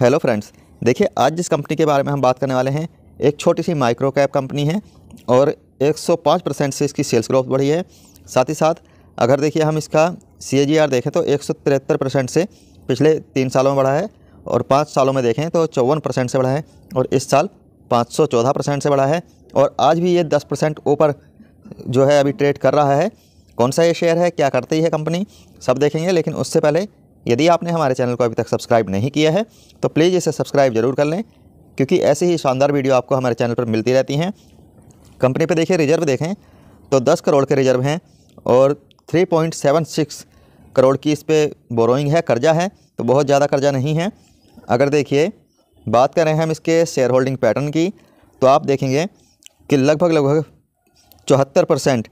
hello friends देखिए आज जिस कंपनी के बारे में हम बात करने वाले हैं एक छोटी सी माइक्रो कैप कंपनी है और 105 परसेंट से इसकी सेल्स ग्रोथ बढ़ी है साथ ही साथ अगर देखिए हम इसका सी देखें तो एक परसेंट से पिछले तीन सालों में बढ़ा है और पाँच सालों में देखें तो चौवन परसेंट से बढ़ा है और इस साल चौदह परसेंट से बढ़ा है और आज भी ये दस परसेंट ऊपर जो है अभी ट्रेड कर रहा है कौन सा ये शेयर है क्या करती है कंपनी सब देखेंगे लेकिन उससे पहले यदि आपने हमारे चैनल को अभी तक सब्सक्राइब नहीं किया है तो प्लीज़ इसे सब्सक्राइब जरूर कर लें क्योंकि ऐसी ही शानदार वीडियो आपको हमारे चैनल पर मिलती रहती हैं कंपनी पर देखिए रिजर्व देखें तो 10 करोड़ के रिजर्व हैं और 3.76 करोड़ की इस पर बोरोइंग है कर्जा है तो बहुत ज़्यादा कर्जा नहीं है अगर देखिए बात करें हम इसके शेयर होल्डिंग पैटर्न की तो आप देखेंगे कि लगभग लगभग चौहत्तर परसेंट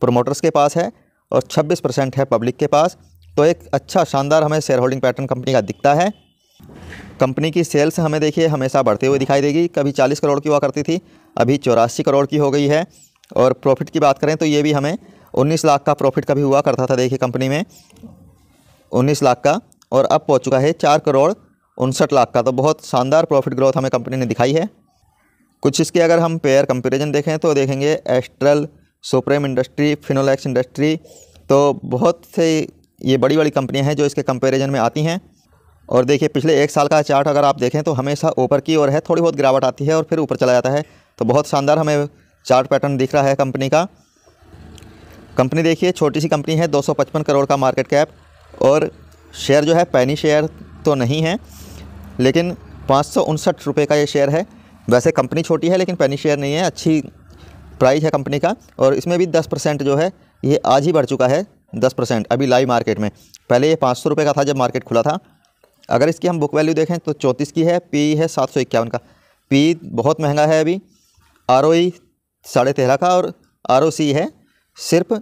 प्रोमोटर्स के पास है और 26 परसेंट है पब्लिक के पास तो एक अच्छा शानदार हमें शेयर होल्डिंग पैटर्न कंपनी का दिखता है कंपनी की सेल्स हमें देखिए हमेशा बढ़ते हुए दिखाई देगी कभी 40 करोड़ की हुआ करती थी अभी चौरासी करोड़ की हो गई है और प्रॉफिट की बात करें तो ये भी हमें 19 लाख का प्रॉफिट कभी हुआ करता था देखिए कंपनी में 19 लाख का और अब पहुंच चुका है चार करोड़ उनसठ लाख का तो बहुत शानदार प्रॉफिट ग्रोथ हमें कंपनी ने दिखाई है कुछ इसके अगर हम पेयर कंपेरिजन देखें तो देखेंगे एस्ट्रल सुप्रेम इंडस्ट्री फिनोलैक्स इंडस्ट्री तो बहुत से ये बड़ी बड़ी कंपनियाँ हैं जो इसके कंपेरिजन में आती हैं और देखिए पिछले एक साल का चार्ट अगर आप देखें तो हमेशा ऊपर की ओर है थोड़ी बहुत गिरावट आती है और फिर ऊपर चला जाता है तो बहुत शानदार हमें चार्ट पैटर्न दिख रहा है कंपनी का कंपनी देखिए छोटी सी कंपनी है 255 करोड़ का मार्केट कैप और शेयर जो है पैनी शेयर तो नहीं है लेकिन पाँच सौ का ये शेयर है वैसे कंपनी छोटी है लेकिन पैनी शेयर नहीं है अच्छी प्राइस है कंपनी का और इसमें भी 10 परसेंट जो है ये आज ही बढ़ चुका है दस परसेंट अभी लाइव मार्केट में पहले ये पाँच सौ रुपये का था जब मार्केट खुला था अगर इसकी हम बुक वैल्यू देखें तो चौंतीस की है पी है सात सौ इक्यावन का पी बहुत महंगा है अभी आर ओ ई साढ़े तेरह का और आर ओ सी है सिर्फ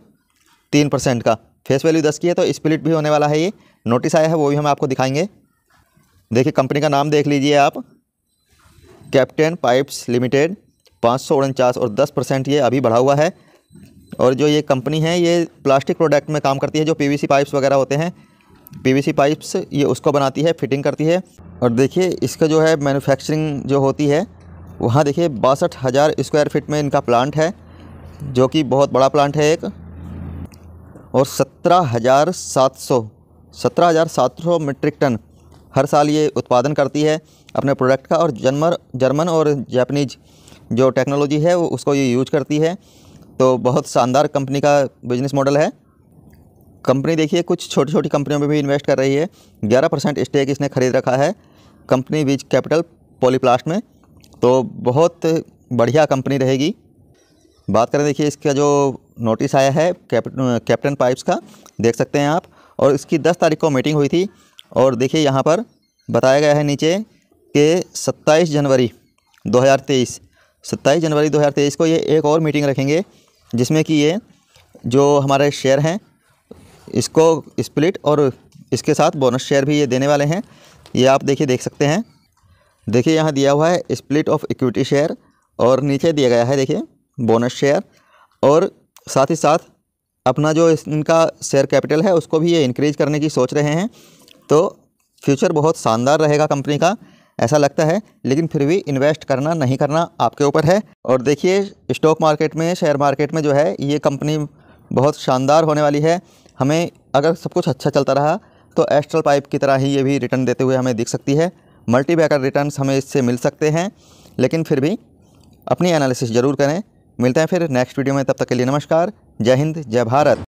तीन परसेंट का फेस वैल्यू दस की है तो स्प्लिट भी होने वाला है ये नोटिस आया है वो भी हम आपको दिखाएंगे देखिए कंपनी का नाम देख लीजिए आप कैप्टन पाइप्स लिमिटेड पाँच सौ उनचास और दस परसेंट ये अभी बढ़ा हुआ है और जो ये कंपनी है ये प्लास्टिक प्रोडक्ट में काम करती है जो पीवीसी पाइप्स वगैरह होते हैं पीवीसी पाइप्स ये उसको बनाती है फिटिंग करती है और देखिए इसका जो है मैन्युफैक्चरिंग जो होती है वहाँ देखिए बासठ हज़ार स्क्वायर फिट में इनका प्लांट है जो कि बहुत बड़ा प्लांट है एक और सत्रह हज़ार सात सौ सत्रह हज़ार सात सौ मीट्रिक टन हर साल ये उत्पादन करती है अपने प्रोडक्ट का और जर्मन जर्मन और जापनीज जो टेक्नोलॉजी है वो उसको ये यूज करती है तो बहुत शानदार कंपनी का बिजनेस मॉडल है कंपनी देखिए कुछ छोटी छोटी कंपनियों में भी इन्वेस्ट कर रही है ग्यारह परसेंट स्टेक इसने खरीद रखा है कंपनी बीच कैपिटल पॉलीप्लास्ट में तो बहुत बढ़िया कंपनी रहेगी बात करें देखिए इसका जो नोटिस आया है कैप्टन पाइप्स का देख सकते हैं आप और इसकी दस तारीख को मीटिंग हुई थी और देखिए यहाँ पर बताया गया है नीचे कि सत्ताईस जनवरी 2023 सत्ताईस जनवरी 2023 को ये एक और मीटिंग रखेंगे जिसमें कि ये जो हमारे शेयर हैं इसको स्प्लिट और इसके साथ बोनस शेयर भी ये देने वाले हैं ये आप देखिए देख सकते हैं देखिए यहाँ दिया हुआ है स्प्लिट ऑफ इक्विटी शेयर और नीचे दिया गया है देखिए बोनस शेयर और साथ ही साथ अपना जो इनका शेयर कैपिटल है उसको भी ये इंक्रीज करने की सोच रहे हैं तो फ्यूचर बहुत शानदार रहेगा कंपनी का ऐसा लगता है लेकिन फिर भी इन्वेस्ट करना नहीं करना आपके ऊपर है और देखिए स्टॉक मार्केट में शेयर मार्केट में जो है ये कंपनी बहुत शानदार होने वाली है हमें अगर सब कुछ अच्छा चलता रहा तो एस्ट्रल पाइप की तरह ही ये भी रिटर्न देते हुए हमें दिख सकती है मल्टी बैकर रिटर्न हमें इससे मिल सकते हैं लेकिन फिर भी अपनी एनालिसिस ज़रूर करें मिलते हैं फिर नेक्स्ट वीडियो में तब तक के लिए नमस्कार जय हिंद जय भारत